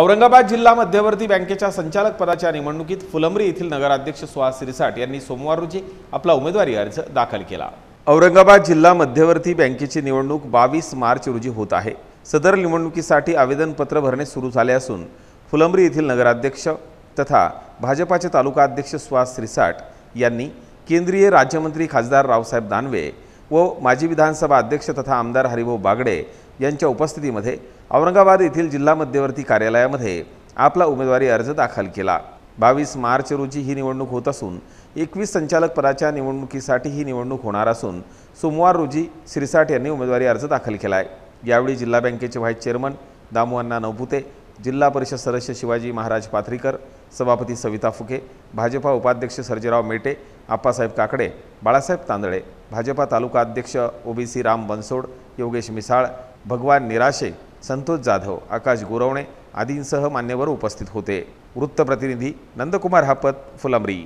औरंगाबाद जिल्हा मध्यवर्ती बँकेच्या संचालक पदाच्या निवडणुकीत फुलंब्री येथील नगराध्यक्ष सुहास रिसाट यांनी सोमवार रोजी आपला उमेदवारी अर्ज दाखल केला औरंगाबाद जिल्हा मध्यवर्ती बँकेची निवडणूक बावीस मार्च रोजी होत आहे सदर निवडणुकीसाठी आवेदनपत्र भरणे सुरू झाले असून फुलंब्री येथील नगराध्यक्ष तथा भाजपाचे तालुका अध्यक्ष सुहास रिसाट यांनी केंद्रीय राज्यमंत्री खासदार रावसाहेब दानवे व माजी विधानसभा अध्यक्ष तथा आमदार हरिभाऊ बागडे यांच्या उपस्थितीमध्ये औरंगाबाद येथील जिल्हा मध्यवर्ती कार्यालयामध्ये आपला उमेदवारी अर्ज दाखल केला बावीस मार्च रोजी ही निवडणूक होत असून एकवीस संचालक पदाच्या निवडणुकीसाठी ही निवडणूक होणार असून सोमवार रोजी सिरसाट यांनी उमेदवारी अर्ज दाखल केला आहे यावेळी जिल्हा बँकेचे व्हाईस चेअरमन दामोअण्णा नवपुते जिल्हा परिषद सदस्य शिवाजी महाराज पाथरीकर सभापती सविता फुके भाजपा उपाध्यक्ष सर्जेराव मेटे आप्पासाहेब काकडे बाळासाहेब तांदळे भाजपा तालुका अध्यक्ष ओबीसी राम बनसोड योगेश मिसाळ भगवान निराशे संतोष जाधव आकाश गुरवणे आदींसह मान्यवर उपस्थित होते वृत्तप्रतिनिधी नंदकुमार हापत फुलंबरी